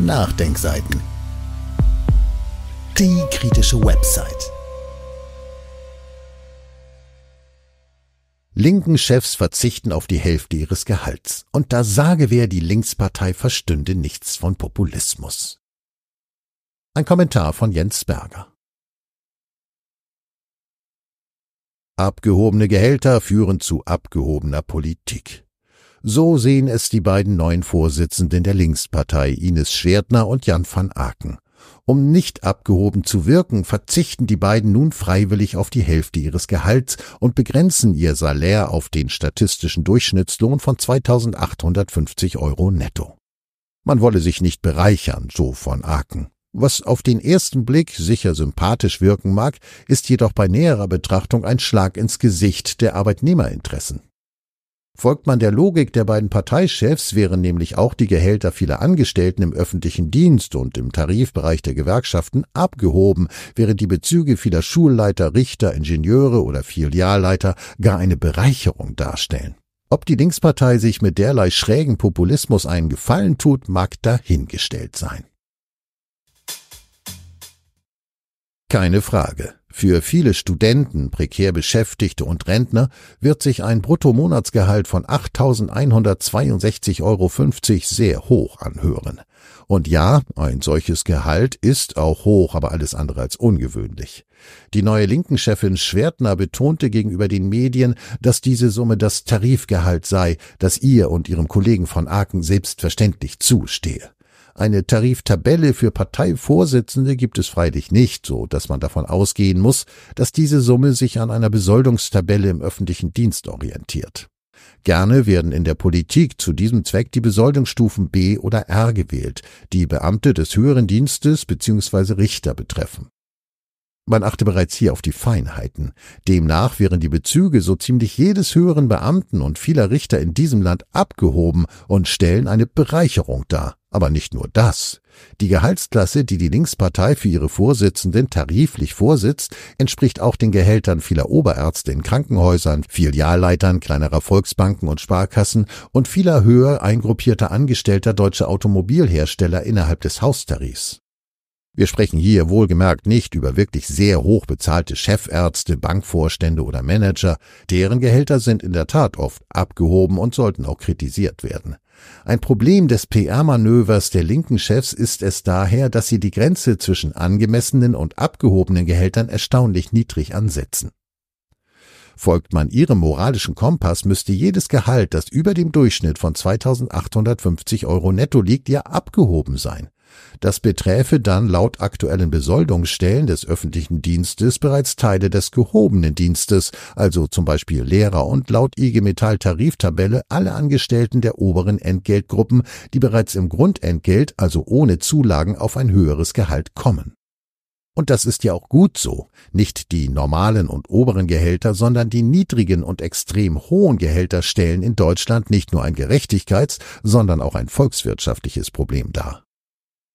Nachdenkseiten. Die kritische Website. Linken Chefs verzichten auf die Hälfte ihres Gehalts. Und da sage wer, die Linkspartei verstünde nichts von Populismus. Ein Kommentar von Jens Berger. Abgehobene Gehälter führen zu abgehobener Politik. So sehen es die beiden neuen Vorsitzenden der Linkspartei, Ines Schwertner und Jan van Aken. Um nicht abgehoben zu wirken, verzichten die beiden nun freiwillig auf die Hälfte ihres Gehalts und begrenzen ihr Salär auf den statistischen Durchschnittslohn von 2850 Euro netto. Man wolle sich nicht bereichern, so von Aken. Was auf den ersten Blick sicher sympathisch wirken mag, ist jedoch bei näherer Betrachtung ein Schlag ins Gesicht der Arbeitnehmerinteressen. Folgt man der Logik der beiden Parteichefs, wären nämlich auch die Gehälter vieler Angestellten im öffentlichen Dienst und im Tarifbereich der Gewerkschaften abgehoben, während die Bezüge vieler Schulleiter, Richter, Ingenieure oder Filialleiter gar eine Bereicherung darstellen. Ob die Linkspartei sich mit derlei schrägen Populismus einen Gefallen tut, mag dahingestellt sein. Keine Frage. Für viele Studenten, prekär Beschäftigte und Rentner wird sich ein Bruttomonatsgehalt von 8.162,50 Euro sehr hoch anhören. Und ja, ein solches Gehalt ist auch hoch, aber alles andere als ungewöhnlich. Die neue Linken-Chefin Schwertner betonte gegenüber den Medien, dass diese Summe das Tarifgehalt sei, das ihr und ihrem Kollegen von Aken selbstverständlich zustehe. Eine Tariftabelle für Parteivorsitzende gibt es freilich nicht, so dass man davon ausgehen muss, dass diese Summe sich an einer Besoldungstabelle im öffentlichen Dienst orientiert. Gerne werden in der Politik zu diesem Zweck die Besoldungsstufen B oder R gewählt, die Beamte des höheren Dienstes bzw. Richter betreffen. Man achte bereits hier auf die Feinheiten. Demnach wären die Bezüge so ziemlich jedes höheren Beamten und vieler Richter in diesem Land abgehoben und stellen eine Bereicherung dar. Aber nicht nur das. Die Gehaltsklasse, die die Linkspartei für ihre Vorsitzenden tariflich vorsitzt, entspricht auch den Gehältern vieler Oberärzte in Krankenhäusern, Filialleitern kleinerer Volksbanken und Sparkassen und vieler höher eingruppierter Angestellter deutscher Automobilhersteller innerhalb des Haustarifs. Wir sprechen hier wohlgemerkt nicht über wirklich sehr hoch bezahlte Chefärzte, Bankvorstände oder Manager, deren Gehälter sind in der Tat oft abgehoben und sollten auch kritisiert werden. Ein Problem des PR-Manövers der linken Chefs ist es daher, dass sie die Grenze zwischen angemessenen und abgehobenen Gehältern erstaunlich niedrig ansetzen. Folgt man ihrem moralischen Kompass, müsste jedes Gehalt, das über dem Durchschnitt von 2850 Euro netto liegt, ja abgehoben sein. Das beträfe dann laut aktuellen Besoldungsstellen des öffentlichen Dienstes bereits Teile des gehobenen Dienstes, also zum Beispiel Lehrer und laut IG Metall Tariftabelle alle Angestellten der oberen Entgeltgruppen, die bereits im Grundentgelt, also ohne Zulagen, auf ein höheres Gehalt kommen. Und das ist ja auch gut so. Nicht die normalen und oberen Gehälter, sondern die niedrigen und extrem hohen Gehälter stellen in Deutschland nicht nur ein Gerechtigkeits, sondern auch ein volkswirtschaftliches Problem dar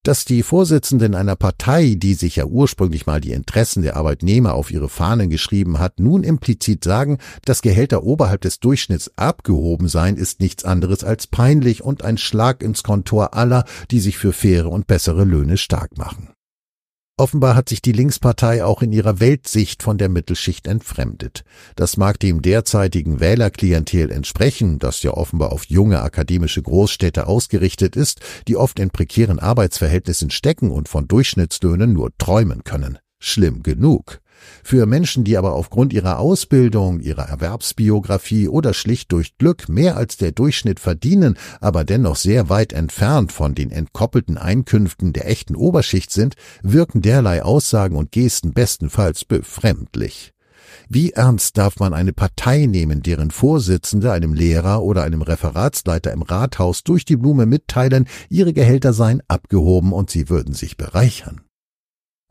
dass die Vorsitzenden einer Partei, die sich ja ursprünglich mal die Interessen der Arbeitnehmer auf ihre Fahnen geschrieben hat, nun implizit sagen, dass Gehälter oberhalb des Durchschnitts abgehoben seien, ist nichts anderes als peinlich und ein Schlag ins Kontor aller, die sich für faire und bessere Löhne stark machen. Offenbar hat sich die Linkspartei auch in ihrer Weltsicht von der Mittelschicht entfremdet. Das mag dem derzeitigen Wählerklientel entsprechen, das ja offenbar auf junge akademische Großstädte ausgerichtet ist, die oft in prekären Arbeitsverhältnissen stecken und von Durchschnittslöhnen nur träumen können schlimm genug. Für Menschen, die aber aufgrund ihrer Ausbildung, ihrer Erwerbsbiografie oder schlicht durch Glück mehr als der Durchschnitt verdienen, aber dennoch sehr weit entfernt von den entkoppelten Einkünften der echten Oberschicht sind, wirken derlei Aussagen und Gesten bestenfalls befremdlich. Wie ernst darf man eine Partei nehmen, deren Vorsitzende einem Lehrer oder einem Referatsleiter im Rathaus durch die Blume mitteilen, ihre Gehälter seien abgehoben und sie würden sich bereichern?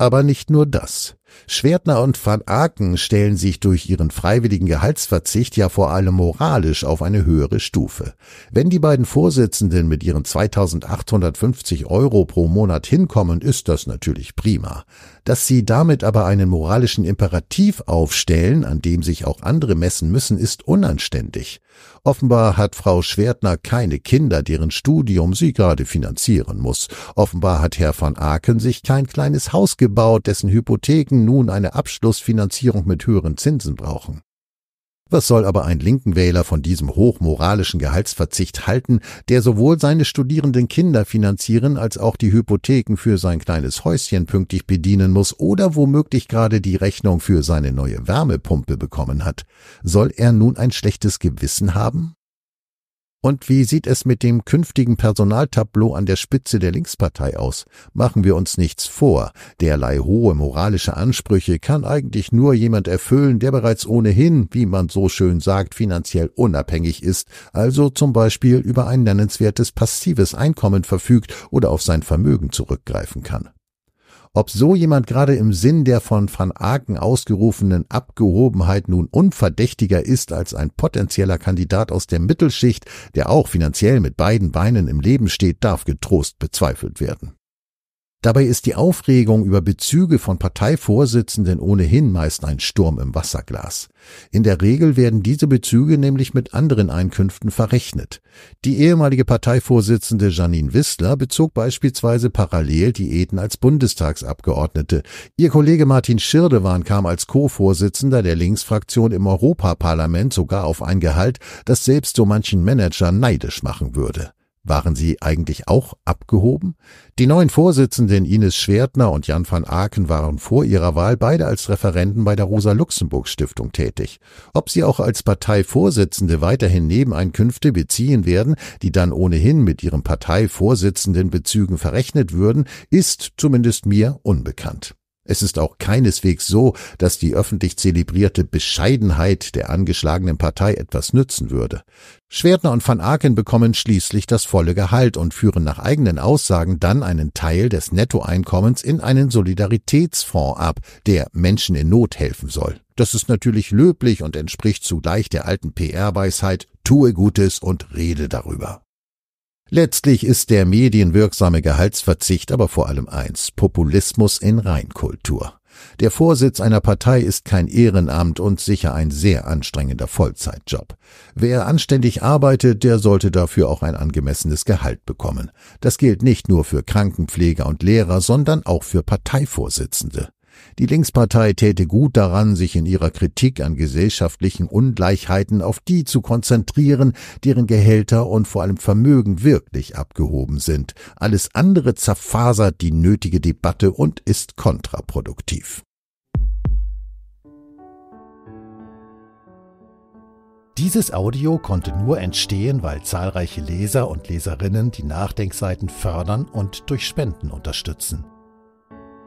Aber nicht nur das. Schwertner und van Aken stellen sich durch ihren freiwilligen Gehaltsverzicht ja vor allem moralisch auf eine höhere Stufe. Wenn die beiden Vorsitzenden mit ihren 2850 Euro pro Monat hinkommen, ist das natürlich prima. Dass sie damit aber einen moralischen Imperativ aufstellen, an dem sich auch andere messen müssen, ist unanständig. Offenbar hat Frau Schwertner keine Kinder, deren Studium sie gerade finanzieren muss. Offenbar hat Herr van Aken sich kein kleines Haus gebaut, dessen Hypotheken nun eine Abschlussfinanzierung mit höheren Zinsen brauchen. Was soll aber ein linken Wähler von diesem hochmoralischen Gehaltsverzicht halten, der sowohl seine studierenden Kinder finanzieren als auch die Hypotheken für sein kleines Häuschen pünktlich bedienen muss oder womöglich gerade die Rechnung für seine neue Wärmepumpe bekommen hat? Soll er nun ein schlechtes Gewissen haben? Und wie sieht es mit dem künftigen Personaltableau an der Spitze der Linkspartei aus? Machen wir uns nichts vor. Derlei hohe moralische Ansprüche kann eigentlich nur jemand erfüllen, der bereits ohnehin, wie man so schön sagt, finanziell unabhängig ist, also zum Beispiel über ein nennenswertes passives Einkommen verfügt oder auf sein Vermögen zurückgreifen kann. Ob so jemand gerade im Sinn der von Van Aken ausgerufenen Abgehobenheit nun unverdächtiger ist als ein potenzieller Kandidat aus der Mittelschicht, der auch finanziell mit beiden Beinen im Leben steht, darf getrost bezweifelt werden. Dabei ist die Aufregung über Bezüge von Parteivorsitzenden ohnehin meist ein Sturm im Wasserglas. In der Regel werden diese Bezüge nämlich mit anderen Einkünften verrechnet. Die ehemalige Parteivorsitzende Janine Wissler bezog beispielsweise parallel Diäten als Bundestagsabgeordnete. Ihr Kollege Martin Schirdewan kam als Co-Vorsitzender der Linksfraktion im Europaparlament sogar auf ein Gehalt, das selbst so manchen Manager neidisch machen würde. Waren sie eigentlich auch abgehoben? Die neuen Vorsitzenden Ines Schwertner und Jan van Aken waren vor ihrer Wahl beide als Referenten bei der Rosa-Luxemburg-Stiftung tätig. Ob sie auch als Parteivorsitzende weiterhin Nebeneinkünfte beziehen werden, die dann ohnehin mit ihren Parteivorsitzendenbezügen verrechnet würden, ist zumindest mir unbekannt. Es ist auch keineswegs so, dass die öffentlich zelebrierte Bescheidenheit der angeschlagenen Partei etwas nützen würde. Schwertner und van Aken bekommen schließlich das volle Gehalt und führen nach eigenen Aussagen dann einen Teil des Nettoeinkommens in einen Solidaritätsfonds ab, der Menschen in Not helfen soll. Das ist natürlich löblich und entspricht zugleich der alten PR-Weisheit, tue Gutes und rede darüber. Letztlich ist der medienwirksame Gehaltsverzicht aber vor allem eins, Populismus in Reinkultur. Der Vorsitz einer Partei ist kein Ehrenamt und sicher ein sehr anstrengender Vollzeitjob. Wer anständig arbeitet, der sollte dafür auch ein angemessenes Gehalt bekommen. Das gilt nicht nur für Krankenpfleger und Lehrer, sondern auch für Parteivorsitzende. Die Linkspartei täte gut daran, sich in ihrer Kritik an gesellschaftlichen Ungleichheiten auf die zu konzentrieren, deren Gehälter und vor allem Vermögen wirklich abgehoben sind. Alles andere zerfasert die nötige Debatte und ist kontraproduktiv. Dieses Audio konnte nur entstehen, weil zahlreiche Leser und Leserinnen die Nachdenkseiten fördern und durch Spenden unterstützen.